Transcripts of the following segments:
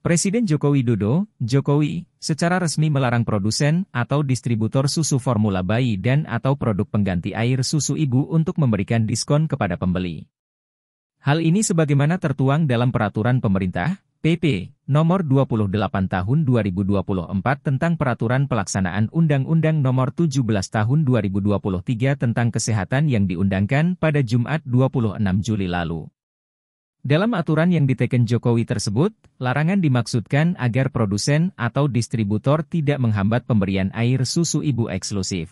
Presiden Jokowi Widodo, Jokowi, secara resmi melarang produsen atau distributor susu formula bayi dan atau produk pengganti air susu ibu untuk memberikan diskon kepada pembeli. Hal ini sebagaimana tertuang dalam Peraturan Pemerintah, PP, Nomor 28 Tahun 2024 tentang Peraturan Pelaksanaan Undang-Undang Nomor 17 Tahun 2023 tentang Kesehatan yang diundangkan pada Jumat 26 Juli lalu. Dalam aturan yang diteken Jokowi tersebut, larangan dimaksudkan agar produsen atau distributor tidak menghambat pemberian air susu ibu eksklusif.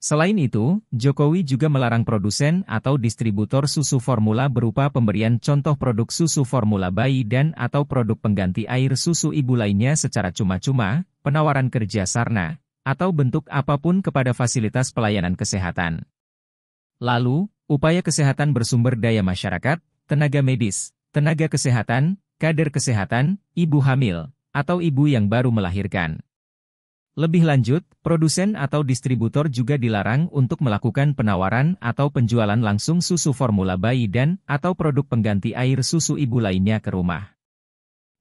Selain itu, Jokowi juga melarang produsen atau distributor susu formula berupa pemberian contoh produk susu formula bayi dan atau produk pengganti air susu ibu lainnya secara cuma-cuma, penawaran kerja sarna, atau bentuk apapun kepada fasilitas pelayanan kesehatan. Lalu, upaya kesehatan bersumber daya masyarakat, tenaga medis, tenaga kesehatan, kader kesehatan, ibu hamil, atau ibu yang baru melahirkan. Lebih lanjut, produsen atau distributor juga dilarang untuk melakukan penawaran atau penjualan langsung susu formula bayi dan atau produk pengganti air susu ibu lainnya ke rumah.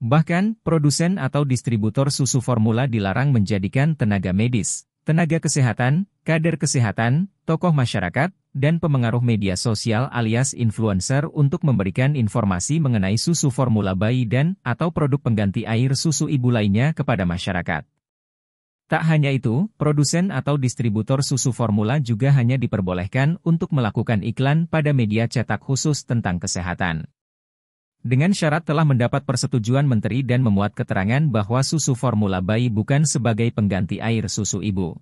Bahkan, produsen atau distributor susu formula dilarang menjadikan tenaga medis, tenaga kesehatan, kader kesehatan, tokoh masyarakat, dan pemengaruh media sosial alias influencer untuk memberikan informasi mengenai susu formula bayi dan atau produk pengganti air susu ibu lainnya kepada masyarakat. Tak hanya itu, produsen atau distributor susu formula juga hanya diperbolehkan untuk melakukan iklan pada media cetak khusus tentang kesehatan. Dengan syarat telah mendapat persetujuan menteri dan memuat keterangan bahwa susu formula bayi bukan sebagai pengganti air susu ibu.